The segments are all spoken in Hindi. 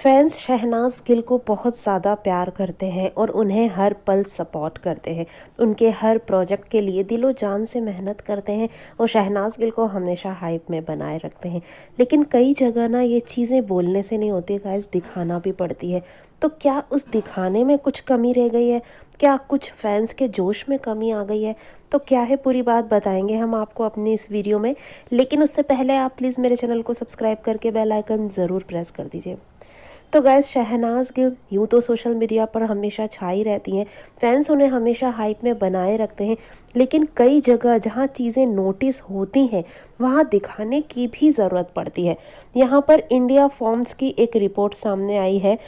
फैंस शहनाज गिल को बहुत ज़्यादा प्यार करते हैं और उन्हें हर पल सपोर्ट करते हैं उनके हर प्रोजेक्ट के लिए दिलो जान से मेहनत करते हैं और शहनाज गिल को हमेशा हाइप में बनाए रखते हैं लेकिन कई जगह ना ये चीज़ें बोलने से नहीं होती गाइस दिखाना भी पड़ती है तो क्या उस दिखाने में कुछ कमी रह गई है क्या कुछ फैंस के जोश में कमी आ गई है तो क्या है पूरी बात बताएंगे हम आपको अपनी इस वीडियो में लेकिन उससे पहले आप प्लीज़ मेरे चैनल को सब्सक्राइब करके बेल आइकन ज़रूर प्रेस कर दीजिए तो गैस शहनाज गिल यूँ तो सोशल मीडिया पर हमेशा छाई रहती हैं फैंस उन्हें हमेशा हाइप में बनाए रखते हैं लेकिन कई जगह जहाँ चीज़ें नोटिस होती हैं वहाँ दिखाने की भी ज़रूरत पड़ती है यहाँ पर इंडिया फॉर्म्स की एक रिपोर्ट सामने आई है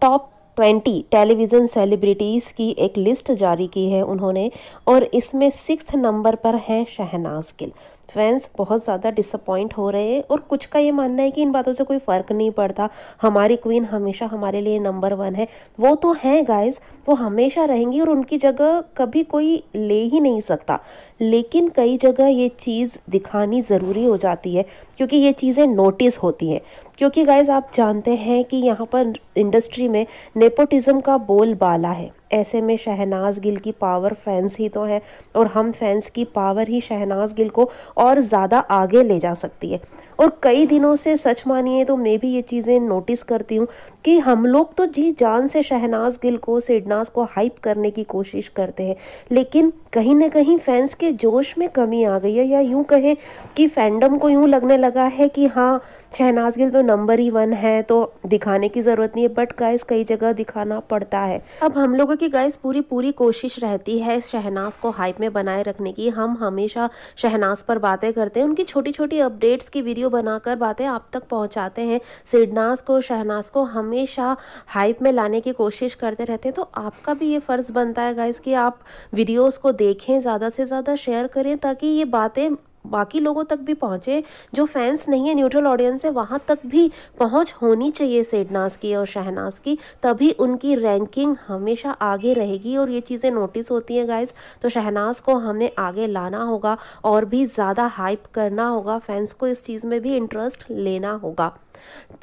टॉप ट्वेंटी टेलीविज़न सेलिब्रिटीज़ की एक लिस्ट जारी की है उन्होंने और इसमें सिक्स नंबर पर हैं शहनाज गिल फैंस बहुत ज़्यादा डिसअपॉइंट हो रहे हैं और कुछ का ये मानना है कि इन बातों से कोई फ़र्क नहीं पड़ता हमारी क्वीन हमेशा हमारे लिए नंबर वन है वो तो हैं गाइस वो हमेशा रहेंगी और उनकी जगह कभी कोई ले ही नहीं सकता लेकिन कई जगह ये चीज़ दिखानी ज़रूरी हो जाती है क्योंकि ये चीज़ें नोटिस होती हैं क्योंकि गाइज आप जानते हैं कि यहाँ पर इंडस्ट्री में नेपोटिज़म का बोल बाला है ऐसे में शहनाज गिल की पावर फैंस ही तो है और हम फैंस की पावर ही शहनाज गिल को और ज़्यादा आगे ले जा सकती है और कई दिनों से सच मानिए तो मैं भी ये चीज़ें नोटिस करती हूँ कि हम लोग तो जी जान से शहनाज गिल को सिडनाज को हाइप करने की कोशिश करते हैं लेकिन कहीं ना कहीं फैंस के जोश में कमी आ गई है या यूँ कहें कि फैंडम को यूँ लगने लगा है कि हाँ शहनाज गिल तो नंबर ही वन है तो दिखाने की ज़रूरत नहीं है बट गाइस कई जगह दिखाना पड़ता है अब हम लोगों की गाइस पूरी पूरी कोशिश रहती है शहनाज को हाइप में बनाए रखने की हम हमेशा शहनाज पर बातें करते हैं उनकी छोटी छोटी अपडेट्स की वीडियो वीडियो बनाकर बातें आप तक पहुँचाते हैं सिडनास को शहनाज को हमेशा हाइप में लाने की कोशिश करते रहते हैं तो आपका भी ये फ़र्ज़ बनता है गाइज़ कि आप वीडियोज़ को देखें ज़्यादा से ज़्यादा शेयर करें ताकि ये बातें बाकी लोगों तक भी पहुँचे जो फैंस नहीं है न्यूट्रल ऑडियंस है वहाँ तक भी पहुँच होनी चाहिए सेडनाज की और शहनाज की तभी उनकी रैंकिंग हमेशा आगे रहेगी और ये चीज़ें नोटिस होती हैं गाइज तो शहनाज को हमें आगे लाना होगा और भी ज़्यादा हाइप करना होगा फैंस को इस चीज़ में भी इंटरेस्ट लेना होगा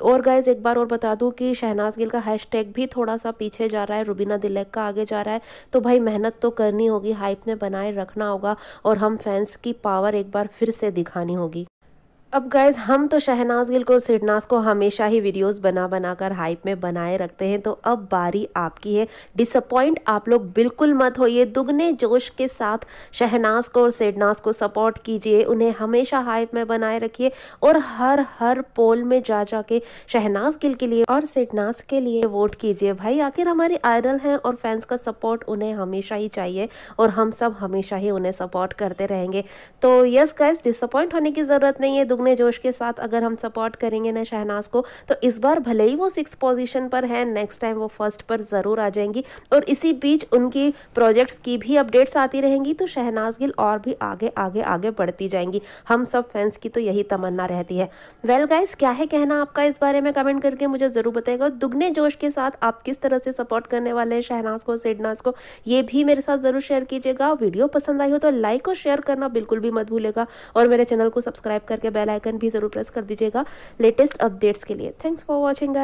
और गाइज एक बार और बता दूं कि शहनाज गिल का हैशटैग भी थोड़ा सा पीछे जा रहा है रुबीना दिलैक का आगे जा रहा है तो भाई मेहनत तो करनी होगी हाइप में बनाए रखना होगा और हम फैंस की पावर एक बार फिर से दिखानी होगी अब गाइज़ हम तो शहनाज गिल को सिडनास को हमेशा ही वीडियोस बना बना कर हाइप में बनाए रखते हैं तो अब बारी आपकी है डिसअपॉइंट आप लोग बिल्कुल मत होइए दुगने जोश के साथ शहनाज को और सिडनास को सपोर्ट कीजिए उन्हें हमेशा हाइप में बनाए रखिए और हर हर पोल में जा जा के शहनाज गिल के लिए और सिडनास के लिए वोट कीजिए भाई आखिर हमारे आयरल हैं और फैंस का सपोर्ट उन्हें हमेशा ही चाहिए और हम सब हमेशा ही उन्हें सपोर्ट करते रहेंगे तो यस गाइज डिसअपॉइंट होने की ज़रूरत नहीं है दोगुने जोश के साथ अगर हम सपोर्ट करेंगे ना शहनाज को तो इस बार भले ही वो सिक्स पोजीशन पर है नेक्स्ट टाइम वो फर्स्ट पर ज़रूर आ जाएंगी और इसी बीच उनकी प्रोजेक्ट्स की भी अपडेट्स आती रहेंगी तो शहनाज गिल और भी आगे आगे आगे बढ़ती जाएंगी हम सब फैंस की तो यही तमन्ना रहती है वेल well गाइस क्या है कहना आपका इस बारे में कमेंट करके मुझे ज़रूर बताएगा दुगने जोश के साथ आप किस तरह से सपोर्ट करने वाले हैं शहनाज को सिडनाज को ये भी मेरे साथ ज़रूर शेयर कीजिएगा वीडियो पसंद आई हो तो लाइक और शेयर करना बिल्कुल भी मत भूलेगा और मेरे चैनल को सब्सक्राइब करके बेल बेलाइकन भी ज़रूर प्रेस कर दीजिएगा लेटेस्ट अपडेट्स के लिए थैंक्स फॉर वॉचिंग